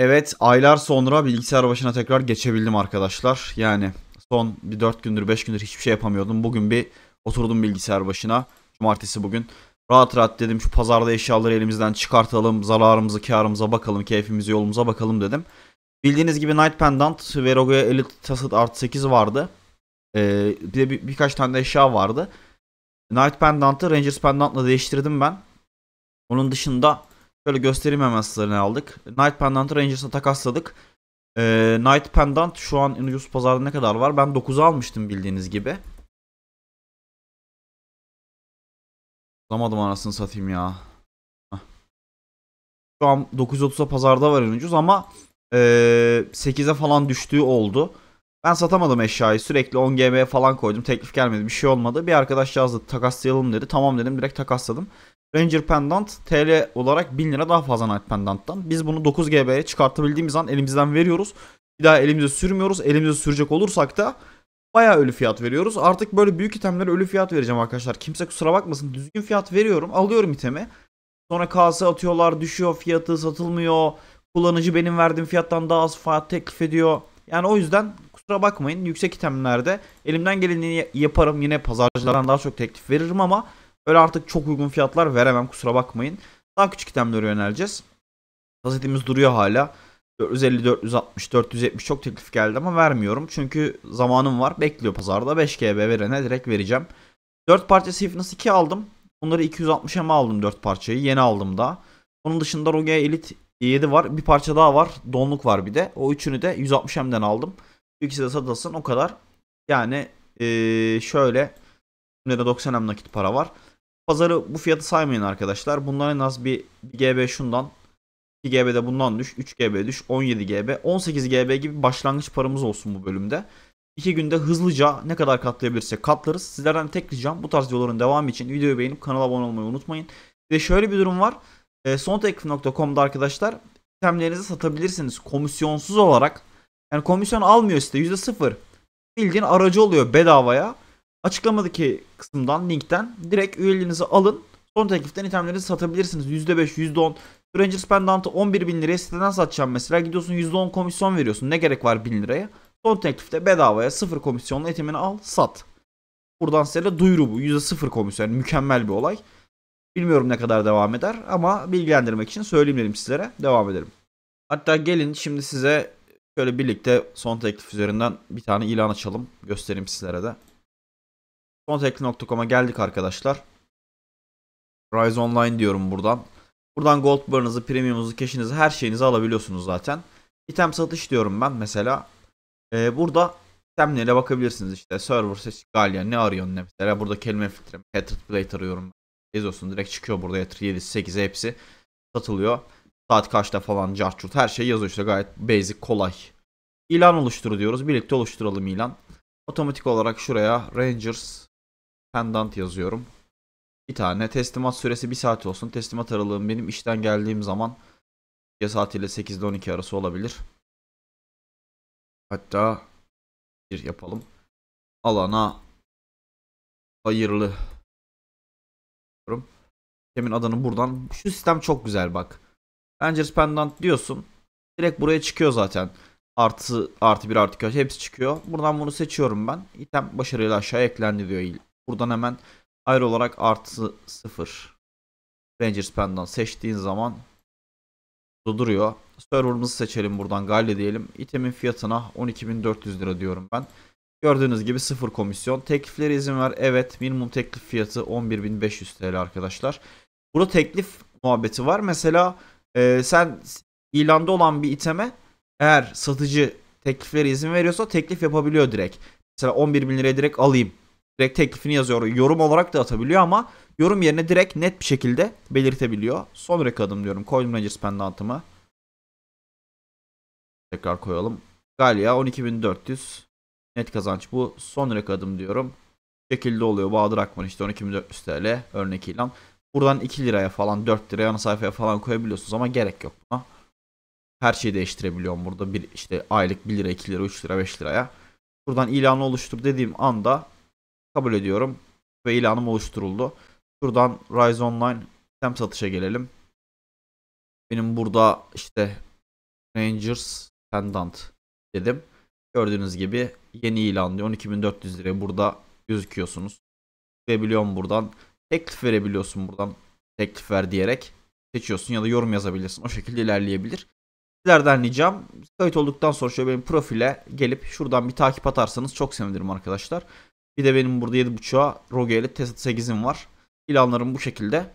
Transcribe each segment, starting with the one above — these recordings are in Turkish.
Evet aylar sonra bilgisayar başına tekrar geçebildim arkadaşlar. Yani son bir 4 gündür 5 gündür hiçbir şey yapamıyordum. Bugün bir oturdum bilgisayar başına. Cumartesi bugün. Rahat rahat dedim şu pazarda eşyaları elimizden çıkartalım. Zararımızı karımıza bakalım. Keyfimizi yolumuza bakalım dedim. Bildiğiniz gibi Night Pendant ve Rogue'ya Elite Tacit Art 8 vardı. Ee, bir de bir, birkaç tane de eşya vardı. Night Pendant'ı Rangers Pendant'la değiştirdim ben. Onun dışında Şöyle göstereyim hemen aldık. Knight Pendant'ı Rangers'a takasladık. Ee, Knight Pendant şu an en ucuz pazarda ne kadar var? Ben 9'a almıştım bildiğiniz gibi. Alamadım anasını satayım ya. Şu an 930'a pazarda var ucuz ama ee, 8'e falan düştüğü oldu. Ben satamadım eşyayı. Sürekli 10 GB falan koydum. Teklif gelmedi. Bir şey olmadı. Bir arkadaş yazdı takaslayalım dedi. Tamam dedim. Direkt takasladım. Ranger Pendant TL olarak 1000 lira daha fazla Knight Pendant'tan. Biz bunu 9 GB'ye çıkartabildiğimiz an elimizden veriyoruz. Bir daha elimize sürmüyoruz. Elimize sürecek olursak da bayağı ölü fiyat veriyoruz. Artık böyle büyük itemlere ölü fiyat vereceğim arkadaşlar. Kimse kusura bakmasın. Düzgün fiyat veriyorum. Alıyorum itemi. Sonra kase atıyorlar. Düşüyor fiyatı satılmıyor. Kullanıcı benim verdiğim fiyattan daha az fiyat teklif ediyor. Yani o yüzden kusura bakmayın. Yüksek itemlerde elimden geleni yaparım. Yine pazarcılardan daha çok teklif veririm ama Öyle artık çok uygun fiyatlar veremem kusura bakmayın. Daha küçük itemlere yöneleceğiz. Kasetimiz duruyor hala. 450, 460, 470 çok teklif geldi ama vermiyorum. Çünkü zamanım var. Bekliyor pazarda. 5 GB verene direkt vereceğim. 4 parça Swiftness 2 aldım. Bunları 260'a mı aldım 4 parçayı? Yeni aldım da. Onun dışında Rogue Elite 7 var. Bir parça daha var. Donluk var bir de. O üçünü de 160M'den aldım. İkisi de satılsın o kadar. Yani ee, şöyle. Şimdi de 90M nakit para var. Pazarı bu fiyatı saymayın arkadaşlar. Bunlar en az bir GB şundan, 2 GB de bundan düş, 3 GB düş, 17 GB, 18 GB gibi başlangıç paramız olsun bu bölümde. 2 günde hızlıca ne kadar katlayabilirsek katlarız. Sizlerden tek ricam bu tarz videoların devamı için videoyu beğenip kanala abone olmayı unutmayın. Bir de şöyle bir durum var. E, ee, Sonteklif.com'da arkadaşlar itemlerinizi satabilirsiniz komisyonsuz olarak. Yani komisyon almıyor site %0. Bildiğin aracı oluyor bedavaya. Açıklamadaki kısımdan linkten direkt üyeliğinizi alın. Son tekliften itemleri satabilirsiniz. %5, %10. Rangers Pendant'ı 11 bin liraya siteden satacağım mesela. Gidiyorsun %10 komisyon veriyorsun. Ne gerek var 1000 liraya? Son teklifte bedavaya sıfır komisyonla itemini al sat. Buradan size de duyuru bu. %0 komisyon. Yani mükemmel bir olay. Bilmiyorum ne kadar devam eder ama bilgilendirmek için söyleyeyim dedim sizlere. Devam edelim. Hatta gelin şimdi size şöyle birlikte son teklif üzerinden bir tane ilan açalım. Göstereyim sizlere de. Sontekli.com'a geldik arkadaşlar. Rise Online diyorum buradan. Buradan gold barınızı, premiumunuzu, keşinizi, her şeyinizi alabiliyorsunuz zaten. İtem satış diyorum ben mesela. Ee, burada itemlere bakabilirsiniz işte. Server seç Galya ne arıyorsun ne mesela. Burada kelime filtre, Hatred Plate arıyorum. Yazıyorsun direkt çıkıyor burada Hatred 7, 8 hepsi satılıyor. Saat kaçta falan cartçurt her şey yazıyor işte gayet basic kolay. İlan oluştur diyoruz. Birlikte oluşturalım ilan. Otomatik olarak şuraya Rangers Pendant yazıyorum. Bir tane teslimat süresi 1 saat olsun. Teslimat aralığım benim işten geldiğim zaman gece saatiyle 8 ile 12 arası olabilir. Hatta bir yapalım. Alana hayırlı diyorum. adını buradan. Şu sistem çok güzel bak. Rangers Pendant diyorsun. Direkt buraya çıkıyor zaten. Artı, artı bir artı kaç hepsi çıkıyor. Buradan bunu seçiyorum ben. İtem başarıyla aşağı eklendi diyor Buradan hemen ayrı olarak artı 0 Rangers Pendant seçtiğin zaman duruyor. Server'ımızı seçelim buradan Galya diyelim. İtemin fiyatına 12.400 lira diyorum ben. Gördüğünüz gibi sıfır komisyon. teklifleri izin ver. Evet minimum teklif fiyatı 11.500 TL arkadaşlar. Burada teklif muhabbeti var. Mesela e, sen ilanda olan bir iteme eğer satıcı teklifleri izin veriyorsa teklif yapabiliyor direkt. Mesela 11.000 bin liraya direkt alayım direkt teklifini yazıyor. Yorum olarak da atabiliyor ama yorum yerine direkt net bir şekilde belirtebiliyor. Sonraki adım diyorum. koydum Rangers pendantımı. Tekrar koyalım. Galya 12400 net kazanç bu. Sonraki adım diyorum. şekilde oluyor. Bahadır Akman işte 12400 TL örnek ilan. Buradan 2 liraya falan 4 liraya ana sayfaya falan koyabiliyorsunuz ama gerek yok buna. Her şeyi değiştirebiliyorum burada. Bir, işte aylık 1 lira, 2 lira, 3 lira, 5 liraya. Buradan ilanı oluştur dediğim anda Kabul ediyorum. Ve ilanım oluşturuldu. Şuradan Rise Online sistem satışa gelelim. Benim burada işte Rangers Pendant dedim. Gördüğünüz gibi yeni ilan diyor. 12.400 liraya burada gözüküyorsunuz. Verebiliyorum buradan. Teklif verebiliyorsun buradan. Teklif ver diyerek seçiyorsun ya da yorum yazabilirsin. O şekilde ilerleyebilir. Sizlerden ricam kayıt olduktan sonra şöyle benim profile gelip şuradan bir takip atarsanız çok sevinirim arkadaşlar. Bir de benim burada 7.5'a Rogue ile Tesla 8'im var. İlanlarım bu şekilde.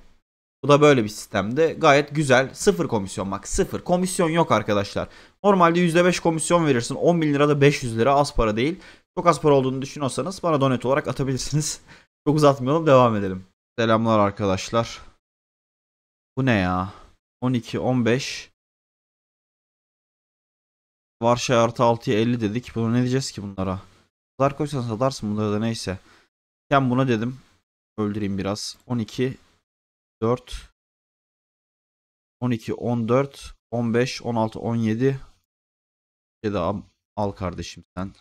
Bu da böyle bir sistemde. Gayet güzel. Sıfır komisyon bak. Sıfır. Komisyon yok arkadaşlar. Normalde %5 komisyon verirsin. 10 bin lira da 500 lira az para değil. Çok az para olduğunu düşünüyorsanız bana donet olarak atabilirsiniz. Çok uzatmayalım devam edelim. Selamlar arkadaşlar. Bu ne ya? 12, 15. Varşa artı 6'ya 50 dedik. Bunu ne diyeceğiz ki bunlara? Zar koysan satarsın bunları da neyse. Ben buna dedim. Öldüreyim biraz. 12 4 12 14 15 16 17 ya da al kardeşim sen.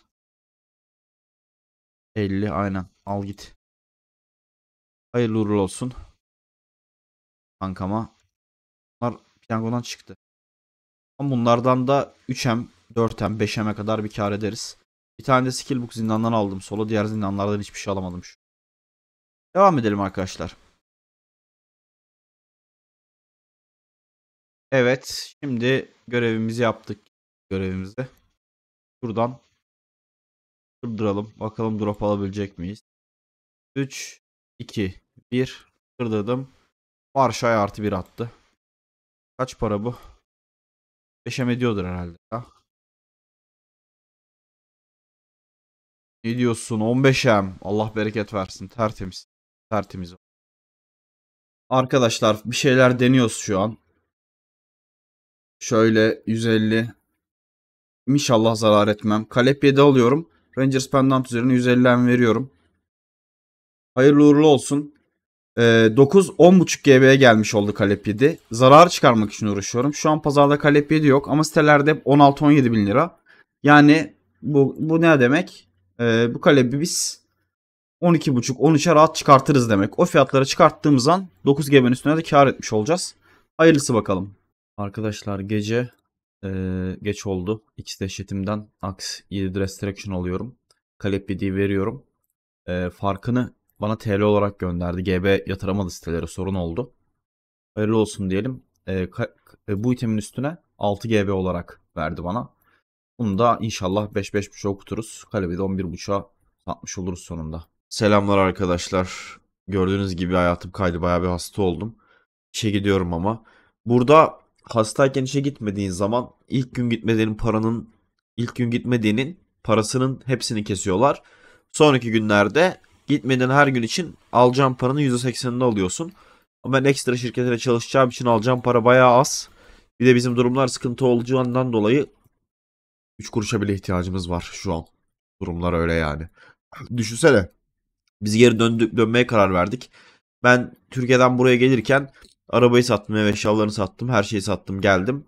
50 aynen al git. Hayırlı uğurlu olsun. Kankama. Bunlar piyangodan çıktı. Bunlardan da 3M, 4M, 5M'e kadar bir kar ederiz. Bir tane de skillbook zindandan aldım. Solo diğer zindanlardan hiçbir şey alamadım. Şu. Devam edelim arkadaşlar. Evet. Şimdi görevimizi yaptık. Görevimizi. Buradan kırdıralım. Bakalım drop alabilecek miyiz? 3, 2, 1. Kırdırdım. Varşay artı 1 attı. Kaç para bu? 5'e ediyordur herhalde. Ha? Ne diyorsun? 15'em. Allah bereket versin. Tertemiz. Tertemiz. Arkadaşlar bir şeyler deniyoruz şu an. Şöyle 150. İnşallah zarar etmem. Kalep 7 alıyorum. Rangers Pendant üzerine 150 150'en veriyorum. Hayırlı uğurlu olsun. E, 9 10.5 GB'ye gelmiş oldu Kalep 7. Zarar çıkarmak için uğraşıyorum. Şu an pazarda Kalep 7 yok ama sitelerde hep 16-17 bin lira. Yani bu, bu ne demek? E, bu kalebi biz 12.5 13'e rahat çıkartırız demek. O fiyatlara çıkarttığımız an 9 GB'nin üstüne de kar etmiş olacağız. Hayırlısı bakalım. Arkadaşlar gece e, geç oldu. X dehşetimden Ax 7 Restriction alıyorum. Kalep BD'yi veriyorum. E, farkını bana TL olarak gönderdi. GB yatıramadı sitelere sorun oldu. Hayırlı olsun diyelim. E, e, bu itemin üstüne 6 GB olarak verdi bana. Bunu da inşallah 5-5.5'a okuturuz. Kalebi de 11.5'a satmış oluruz sonunda. Selamlar arkadaşlar. Gördüğünüz gibi hayatım kaydı. Bayağı bir hasta oldum. İşe gidiyorum ama. Burada hastayken işe gitmediğin zaman ilk gün gitmediğinin paranın ilk gün gitmediğinin parasının hepsini kesiyorlar. Sonraki günlerde gitmediğin her gün için alacağın paranın %80'ini alıyorsun. Ama ben ekstra şirketine çalışacağım için alacağım para bayağı az. Bir de bizim durumlar sıkıntı olacağından dolayı 3 kuruşa bile ihtiyacımız var şu an. Durumlar öyle yani. Düşünsene. Biz geri döndük, dönmeye karar verdik. Ben Türkiye'den buraya gelirken arabayı sattım, ev eşyalarını sattım, her şeyi sattım, geldim.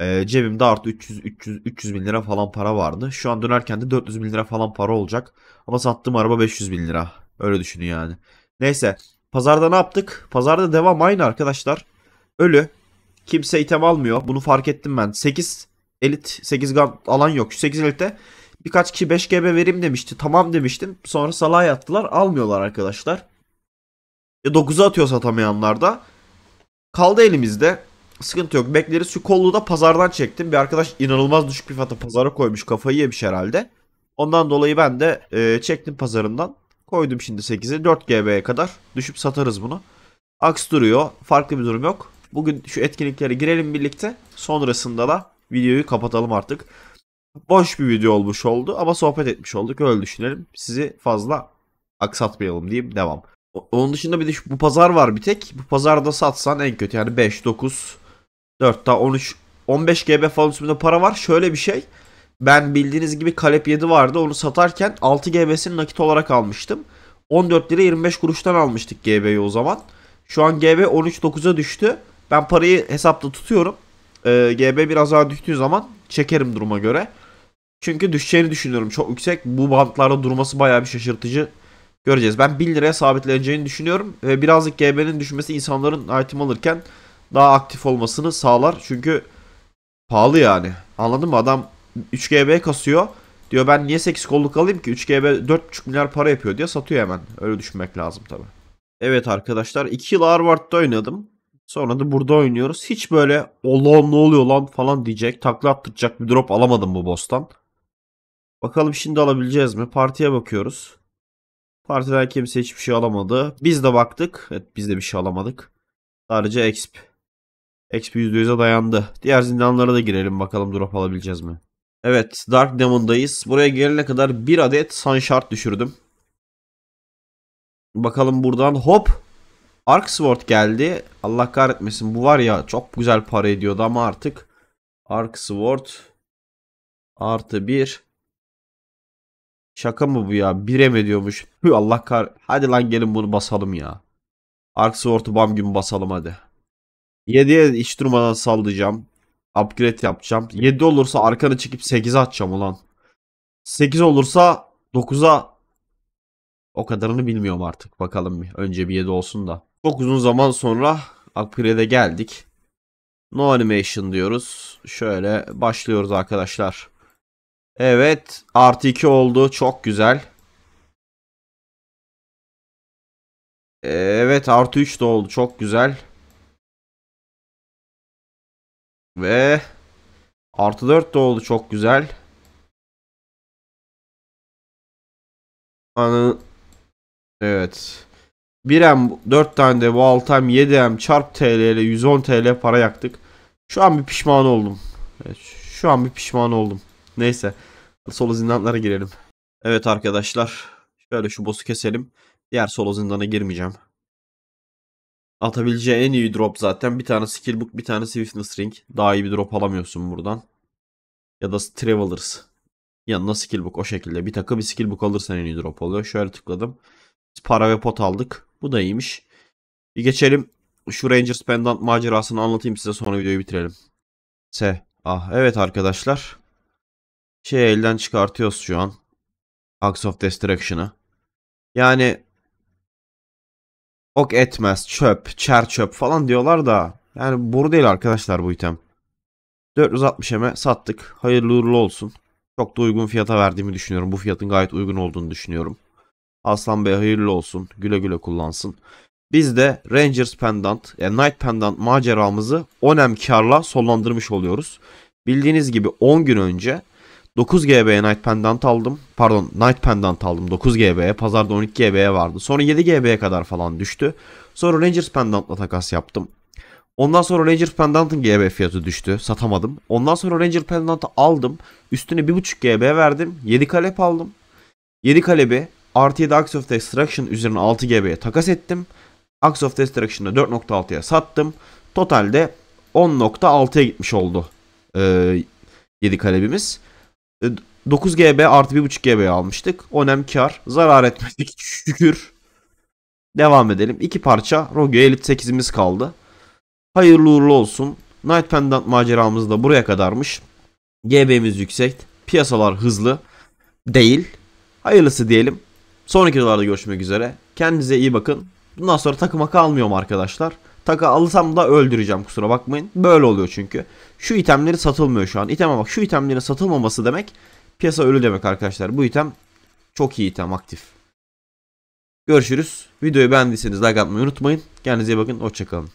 E, cebimde artı 300, 300, 300 bin lira falan para vardı. Şu an dönerken de 400 bin lira falan para olacak. Ama sattığım araba 500 bin lira. Öyle düşünün yani. Neyse. Pazarda ne yaptık? Pazarda devam aynı arkadaşlar. Ölü. Kimse item almıyor. Bunu fark ettim ben. 8 elit 8 alan yok. 8 elitte birkaç kişi 5 GB vereyim demişti. Tamam demiştim. Sonra salaya attılar. Almıyorlar arkadaşlar. Ya e, 9'u atıyor satamayanlar da. Kaldı elimizde. Sıkıntı yok. Bekleriz. Şu kollu da pazardan çektim. Bir arkadaş inanılmaz düşük bir fiyata pazara koymuş. Kafayı yemiş herhalde. Ondan dolayı ben de e, çektim pazarından. Koydum şimdi 8'e. 4 GB'ye kadar düşüp satarız bunu. Aks duruyor. Farklı bir durum yok. Bugün şu etkinliklere girelim birlikte. Sonrasında da videoyu kapatalım artık. Boş bir video olmuş oldu ama sohbet etmiş olduk öyle düşünelim. Sizi fazla aksatmayalım diyeyim devam. Onun dışında bir de bu pazar var bir tek. Bu pazarda satsan en kötü yani 5, 9, 4 13, 15 GB falan üstünde para var. Şöyle bir şey. Ben bildiğiniz gibi Kalep 7 vardı. Onu satarken 6 GB'sini nakit olarak almıştım. 14 lira 25 kuruştan almıştık GB'yi o zaman. Şu an GB 13.9'a düştü. Ben parayı hesapta tutuyorum e, ee, GB biraz daha düştüğü zaman çekerim duruma göre. Çünkü düşeceğini düşünüyorum. Çok yüksek. Bu bantlarda durması bayağı bir şaşırtıcı. Göreceğiz. Ben 1 liraya sabitleneceğini düşünüyorum. Ve birazcık GB'nin düşmesi insanların item alırken daha aktif olmasını sağlar. Çünkü pahalı yani. Anladın mı? Adam 3 GB kasıyor. Diyor ben niye 8 kolluk alayım ki 3 GB 4,5 milyar para yapıyor diye satıyor hemen. Öyle düşünmek lazım tabi. Evet arkadaşlar 2 yıl Harvard'da oynadım. Sonra da burada oynuyoruz. Hiç böyle Allah'ım ne oluyor lan falan diyecek. Takla attıracak bir drop alamadım bu boss'tan. Bakalım şimdi alabileceğiz mi? Partiye bakıyoruz. Partiden kimse hiçbir şey alamadı. Biz de baktık. Evet biz de bir şey alamadık. Sadece exp. Exp %100'e dayandı. Diğer zindanlara da girelim bakalım drop alabileceğiz mi? Evet Dark Demon'dayız. Buraya gelene kadar bir adet Sun Shard düşürdüm. Bakalım buradan hop Arc Sword geldi. Allah kahretmesin bu var ya çok güzel para ediyordu ama artık Arc Sword artı bir Şaka mı bu ya? Bire mi diyormuş? Allah kar. Hadi lan gelin bunu basalım ya. Arc Sword'u bam gün basalım hadi. 7'ye hiç durmadan sallayacağım. Upgrade yapacağım. 7 olursa arkanı çekip 8'e atacağım ulan. 8 olursa 9'a o kadarını bilmiyorum artık. Bakalım bir önce bir 7 olsun da. Çok uzun zaman sonra upgrade'e geldik. No animation diyoruz. Şöyle başlıyoruz arkadaşlar. Evet artı 2 oldu. Çok güzel. Evet artı 3 de oldu. Çok güzel. Ve artı 4 de oldu. Çok güzel. Anı... Evet. 1M 4 tane de bu 6M 7M çarp TL ile 110 TL para yaktık. Şu an bir pişman oldum. Evet, şu an bir pişman oldum. Neyse. Solo zindanlara girelim. Evet arkadaşlar. Şöyle şu boss'u keselim. Diğer solo zindana girmeyeceğim. Atabileceği en iyi drop zaten. Bir tane skillbook, bir tane swiftness ring. Daha iyi bir drop alamıyorsun buradan. Ya da travelers. Yanına skill book o şekilde. Bir takı bir skillbook alırsan en iyi drop oluyor. Şöyle tıkladım. Biz para ve pot aldık. Bu da iyiymiş. Bir geçelim. Şu Rangers Pendant macerasını anlatayım size sonra videoyu bitirelim. S. Ah evet arkadaşlar. Şey elden çıkartıyoruz şu an. Axe of Destruction'ı. Yani ok etmez, çöp, çer çöp falan diyorlar da yani boru değil arkadaşlar bu item. 460 eme sattık. Hayırlı uğurlu olsun. Çok da uygun fiyata verdiğimi düşünüyorum. Bu fiyatın gayet uygun olduğunu düşünüyorum. Aslan Bey hayırlı olsun. Güle güle kullansın. Biz de Rangers Pendant, yani e, Knight Pendant maceramızı Onemkar'la sonlandırmış oluyoruz. Bildiğiniz gibi 10 gün önce 9 GB Knight Pendant aldım. Pardon Knight Pendant aldım 9 GB Pazarda 12 GB vardı. Sonra 7 GB'ye kadar falan düştü. Sonra Rangers Pendant'la takas yaptım. Ondan sonra Rangers Pendant'ın GB fiyatı düştü. Satamadım. Ondan sonra Rangers Pendant'ı aldım. Üstüne 1.5 GB verdim. 7 kalep aldım. 7 kalebi Artı 7 Axe of Destruction üzerine 6 GB'ye takas ettim. Axe of Destruction'ı 4.6'ya sattım. Totalde 10.6'ya gitmiş oldu ee, 7 kalebimiz. 9 e, GB artı 1.5 GB almıştık. Onem kar. Zarar etmedik. Şükür. Devam edelim. İki parça Rogue Elite 8'imiz kaldı. Hayırlı uğurlu olsun. Night Pendant maceramız da buraya kadarmış. GB'miz yüksek. Piyasalar hızlı. Değil. Hayırlısı diyelim. Sonraki videolarda görüşmek üzere. Kendinize iyi bakın. Bundan sonra takıma kalmıyorum arkadaşlar. Taka alırsam da öldüreceğim kusura bakmayın. Böyle oluyor çünkü. Şu itemleri satılmıyor şu an. İteme bak şu itemlerin satılmaması demek piyasa ölü demek arkadaşlar. Bu item çok iyi item aktif. Görüşürüz. Videoyu beğendiyseniz like atmayı unutmayın. Kendinize iyi bakın. Hoşçakalın.